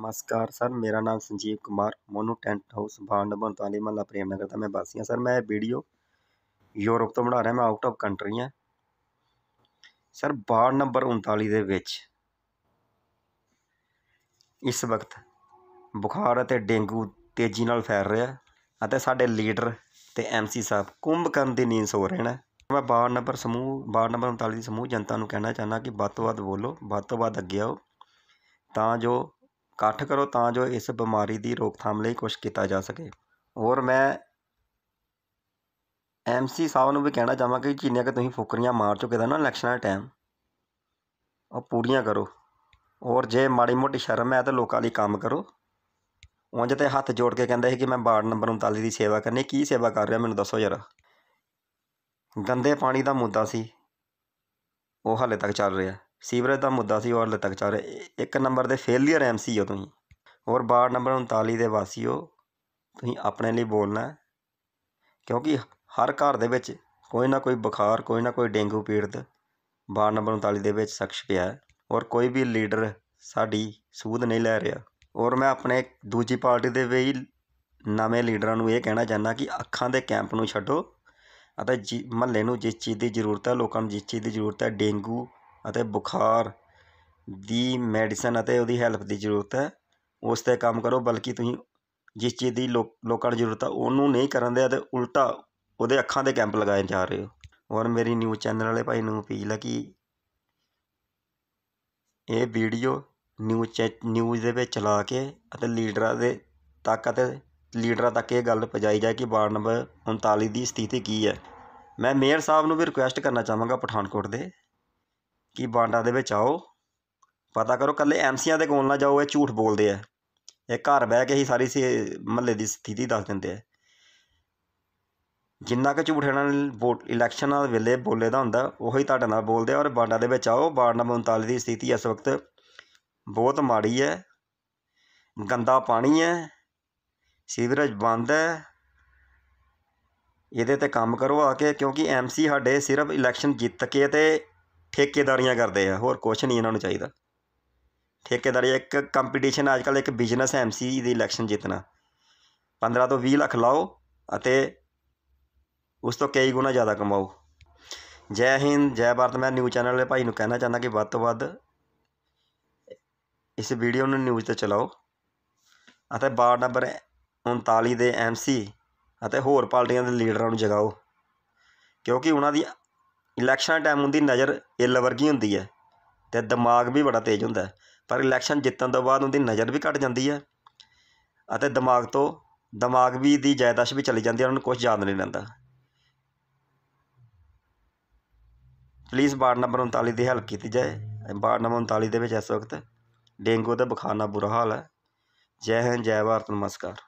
नमस्कार सर मेरा नाम संजीव कुमार मोनू टेंट हाउस बांड बनताली ਪ੍ਰੇਮ ਨਗਰ ਦਾ ਮੈਂ मैं ਹਾਂ ਸਰ ਮੈਂ ਇਹ ਵੀਡੀਓ ਯੂਰਪ ਤੋਂ ਬਣਾ ਰਿਹਾ ਮੈਂ ਆਊਟ ਆਫ ਕੰਟਰੀ ਹਾਂ ਸਰ वार्ड ਨੰਬਰ 39 ਦੇ ਵਿੱਚ ਇਸ ਵਕਤ ਬੁਖਾਰ ਅਤੇ ਡੇਂਗੂ ਤੇਜ਼ੀ ਨਾਲ ਫੈਲ ਰਿਹਾ ਅਤੇ ਸਾਡੇ ਲੀਡਰ ਤੇ ਐਮਸੀ ਸਾਹਿਬ ਕੁੰਭਕਰਨ ਦੀ ਨੀਂਦ ਸੋ ਰਹੇ ਨੇ ਮੈਂ ਵਾਰਡ ਨੰਬਰ ਸਮੂਹ ਵਾਰਡ ਨੰਬਰ 39 ਦੀ ਸਮੂਹ ਜਨਤਾ ਨੂੰ ਕਹਿਣਾ ਚਾਹੁੰਦਾ ਕਿ ਵੱਧ ਤੋਂ ਵੱਧ ਬੋਲੋ ਵੱਧ ਤੋਂ ਵੱਧ ਅੱਗੇ ਆਓ ਤਾਂ ਜੋ ਇਕੱਠ ਕਰੋ ਤਾਂ ਜੋ ਇਸ ਬਿਮਾਰੀ ਦੀ ਰੋਕਥਾਮ ਲਈ ਕੁਝ ਕੀਤਾ ਜਾ ਸਕੇ ਔਰ ਮੈਂ ਐਮਸੀ ਸਾਹਿਬ ਨੂੰ ਵੀ ਕਹਿਣਾ ਚਾਹਾਂਗਾ ਕਿ ਜਿੰਨੇ ਕਿ ਤੁਸੀਂ ਫੁਕਰੀਆਂ ਮਾਰ ਚੁੱਕੇ ਦਾ ਨਾ ਇਲੈਕਸ਼ਨਾਂ ਦਾ ਟਾਈਮ ਉਹ ਪੂਰੀਆਂ ਕਰੋ ਔਰ ਜੇ ਮਾੜੀ ਮੋਟੀ ਸ਼ਰਮ ਹੈ ਤਾਂ ਲੋਕਾਂ ਲਈ ਕੰਮ ਕਰੋ ਉਂਝ ਤੇ ਹੱਥ ਜੋੜ ਕੇ ਕਹਿੰਦੇ ਸੀ ਕਿ ਮੈਂ ਬਾਰਡ ਨੰਬਰ 39 ਦੀ ਸੇਵਾ ਕਰਨੀ ਕੀ ਸੇਵਾ ਕਰ ਰਿਹਾ ਮੈਨੂੰ ਦੱਸੋ ਜਰਾ ਗੰਦੇ ਪਾਣੀ ਦਾ ਮੁੱਦਾ ਸੀ ਉਹ ਹਾਲੇ ਤੱਕ ਚੱਲ ਰਿਹਾ ਸੀਵਰੇਜ ਦਾ ਮੁੱਦਾ ਸੀ ਔਰ ਹਾਲੇ ਤੱਕ ਚੱਲ ਇੱਕ ਨੰਬਰ ਦੇ ਫੇਲੀਅਰ ਐਮਸੀ ਹੋ ਤੁਸੀਂ ਔਰ ਬਾਰ ਨੰਬਰ 39 ਦੇ ਵਾਸੀਓ ਤੁਸੀਂ ਆਪਣੇ ਲਈ ਬੋਲਣਾ ਕਿਉਂਕਿ ਹਰ ਘਰ ਦੇ ਵਿੱਚ ਕੋਈ ਨਾ ਕੋਈ ਬੁਖਾਰ ਕੋਈ ਨਾ ਕੋਈ ਡੇਂਗੂ ਪੀੜਤ ਬਾਰ ਨੰਬਰ 39 ਦੇ ਵਿੱਚ ਸ਼ਖਸ ਪਿਆ ਹੈ ਔਰ ਕੋਈ ਵੀ ਲੀਡਰ ਸਾਡੀ ਸੂਧ ਨਹੀਂ ਲੈ ਰਿਹਾ ਔਰ ਮੈਂ ਆਪਣੇ ਦੂਜੀ ਪਾਰਟੀ ਦੇ ਵੀ ਨਵੇਂ ਲੀਡਰਾਂ ਨੂੰ ਇਹ ਕਹਿਣਾ ਚਾਹੁੰਦਾ ਕਿ ਅੱਖਾਂ ਦੇ ਕੈਂਪ ਨੂੰ ਛੱਡੋ ਅਤੇ ਮਹੱਲੇ ਨੂੰ ਜਿਸ ਚੀਜ਼ ਦੀ ਜ਼ਰੂਰਤ ਹੈ ਲੋਕਾਂ ਨੂੰ ਜਿਸ ਚੀਜ਼ ਦੀ ਜ਼ਰੂਰਤ ਹੈ ਡੇਂਗੂ ਅਤੇ ਬੁਖਾਰ ਦੀ ਮੈਡੀਸਨ ਅਤੇ ਉਹਦੀ ਹੈਲਪ ਦੀ ਜ਼ਰੂਰਤ ਹੈ ਉਸ 'ਤੇ ਕੰਮ ਕਰੋ ਬਲਕਿ ਤੁਸੀਂ ਜਿਸ ਚੀਜ਼ ਦੀ ਲੋਕਾਂ ਨੂੰ ਜ਼ਰੂਰਤ ਹੈ ਉਹਨੂੰ ਨਹੀਂ ਕਰਨ ਦੇ ਅਤੇ ਉਲਟਾ ਉਹਦੇ ਅੱਖਾਂ ਦੇ ਕੈਂਪ ਲਗਾਏ ਜਾ ਰਹੇ ਹੋ ਔਰ ਮੇਰੀ ਨਿਊਜ਼ ਚੈਨਲ ਵਾਲੇ ਭਾਈ ਨੂੰ ਅਪੀਲ ਹੈ ਕਿ ਇਹ ਵੀਡੀਓ ਨਿਊਜ਼ ਨਿਊਜ਼ ਦੇ ਵਿੱਚ ਚਲਾ ਕੇ ਅਤੇ ਲੀਡਰਾਂ ਦੇ ਤੱਕ ਅਤੇ ਲੀਡਰਾਂ ਤੱਕ ਇਹ ਗੱਲ ਪਹੁੰਚਾਈ ਜਾਏ ਕਿ ਵਾਰਡ ਨੰਬਰ 39 ਦੀ ਸਥਿਤੀ ਕੀ ਹੈ ਮੈਂ ਮੇਅਰ ਸਾਹਿਬ ਨੂੰ ਵੀ ਰਿਕੁਐਸਟ ਕਰਨਾ ਚਾਹਾਂਗਾ ਪਠਾਨਕੋਟ ਦੇ ਕਿ ਬਾਂਡਾ ਦੇ ਵਿੱਚ ਆਓ ਪਤਾ ਕਰੋ ਕੱਲੇ ਐਮਸੀਆਂ ਦੇ ਕੋਲ ਨਾ ਜਾਓ ਇਹ ਝੂਠ ਬੋਲਦੇ ਆ ਇਹ ਘਰ ਬਹਿ ਕੇ ਹੀ ਸਾਰੀ ਸੀ ਮਹੱਲੇ ਦੀ ਸਥਿਤੀ ਦੱਸ ਦਿੰਦੇ ਆ ਜਿੰਨਾ ਕੁ ਝੂਠ ਇਹਨਾਂ ਨੇ ਵੋਟ ਇਲੈਕਸ਼ਨ ਨਾਲ ਵੇਲੇ ਬੋਲੇ ਦਾ ਹੁੰਦਾ ਉਹੀ ਤੁਹਾਡੇ ਨਾਲ ਬੋਲਦੇ ਆ ਔਰ ਬਾਂਡਾ ਦੇ ਵਿੱਚ ਆਓ ਬਾਂਡਾ 39 ਦੀ ਸਥਿਤੀ ਇਸ ਵਕਤ ਬਹੁਤ ਮਾੜੀ ਹੈ ਗੰਦਾ ਪਾਣੀ ਹੈ ਸੀਵਰੇਜ ਬੰਦ ਹੈ ਇਹਦੇ ਤੇ ਕੰਮ ਕਰੋ ਆ ਕੇ ਕਿਉਂਕਿ ਐਮਸੀ ਸਾਡੇ ਸਿਰਫ ਇਲੈਕਸ਼ਨ ਜਿੱਤ ਕੇ ਤੇ ਠੇਕੇਦਾਰੀਆਂ ਕਰਦੇ ਆ ਹੋਰ ਕੁਝ ਨਹੀਂ ਇਹਨਾਂ ਨੂੰ ਚਾਹੀਦਾ ਠੇਕੇਦਾਰੀ ਇੱਕ ਕੰਪੀਟੀਸ਼ਨ ਅੱਜ ਕੱਲ ਇੱਕ ਬਿਜ਼ਨਸ ਐਮਸੀ ਦੀ ਇਲੈਕਸ਼ਨ ਜਿੱਤਣਾ 15 ਤੋਂ 20 ਲੱਖ ਲਾਓ ਅਤੇ ਉਸ ਤੋਂ ਕਈ ਗੁਣਾ ਜ਼ਿਆਦਾ ਕਮਾਓ ਜੈ ਹਿੰਦ ਜੈ ਭਾਰਤ ਮੈਂ ਨਿਊਜ਼ ਚੈਨਲ ਦੇ ਭਾਈ ਨੂੰ ਕਹਿਣਾ ਚਾਹੁੰਦਾ ਕਿ ਵੱਧ ਤੋਂ ਵੱਧ ਇਸ ਵੀਡੀਓ ਨੂੰ ਨਿਊਜ਼ ਤੇ ਚਲਾਓ ਅਤੇ ਬਾਰ ਨੰਬਰ 39 ਦੇ ਐਮਸੀ ਅਤੇ ਹੋਰ ਪਾਰਟੀਆਂ ਦੇ ਲੀਡਰਾਂ ਨੂੰ ਜਗਾਓ ਕਿਉਂਕਿ ਉਹਨਾਂ ਦੀ ਇਲੈਕਸ਼ਨ ਟਾਈਮ ਉਹਦੀ ਨਜ਼ਰ ਇਲ ਵਰਗੀ ਹੁੰਦੀ ਹੈ ਤੇ ਦਿਮਾਗ ਵੀ ਬੜਾ ਤੇਜ਼ ਹੁੰਦਾ ਪਰ ਇਲੈਕਸ਼ਨ ਜਿੱਤਣ ਤੋਂ ਬਾਅਦ ਉਹਦੀ ਨਜ਼ਰ ਵੀ ਘਟ ਜਾਂਦੀ ਹੈ ਅਤੇ ਦਿਮਾਗ ਤੋਂ ਦਿਮਾਗ ਵੀ ਦੀ ਜਾਇਦਾਸ਼ ਵੀ ਚਲੀ ਜਾਂਦੀ ਹੈ ਉਹਨਾਂ ਨੂੰ ਕੁਝ ਯਾਦ ਨਹੀਂ ਰਹਿੰਦਾ ਪਲੀਜ਼ ਵਾਰਡ ਨੰਬਰ 39 ਦੀ ਹੈਲਪ ਕੀਤੀ ਜਾਏ ਵਾਰਡ ਨੰਬਰ 39 ਦੇ ਵਿੱਚ ਇਸ ਵਕਤ ਡੇਂਗੂ ਤੇ ਬੁਖਾਰ ਨਾਲ ਬੁਰਾ ਹਾਲ ਹੈ ਜੈ ਹਿੰਦ ਜੈ ਭਾਰਤ ਨਮਸਕਾਰ